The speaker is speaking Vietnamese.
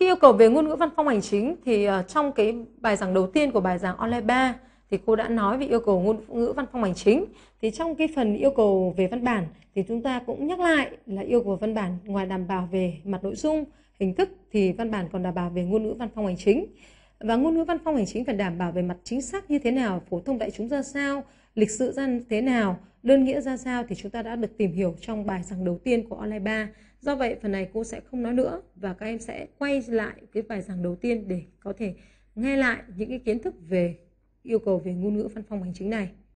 Khi yêu cầu về ngôn ngữ văn phòng hành chính thì ờ, trong cái bài giảng đầu tiên của bài giảng online 3 thì cô đã nói về yêu cầu ngôn ngữ văn phòng hành chính. Thì trong cái phần yêu cầu về văn bản thì chúng ta cũng nhắc lại là yêu cầu văn bản ngoài đảm bảo về mặt nội dung, hình thức thì văn bản còn đảm bảo về ngôn ngữ văn phòng hành chính. Và ngôn ngữ văn phòng hành chính phải đảm bảo về mặt chính xác như thế nào, phổ thông đại chúng ra sao, lịch sự ra thế nào, Đơn nghĩa ra sao thì chúng ta đã được tìm hiểu trong bài giảng đầu tiên của online 3. Do vậy phần này cô sẽ không nói nữa và các em sẽ quay lại cái bài giảng đầu tiên để có thể nghe lại những cái kiến thức về yêu cầu về ngôn ngữ văn phòng hành chính này.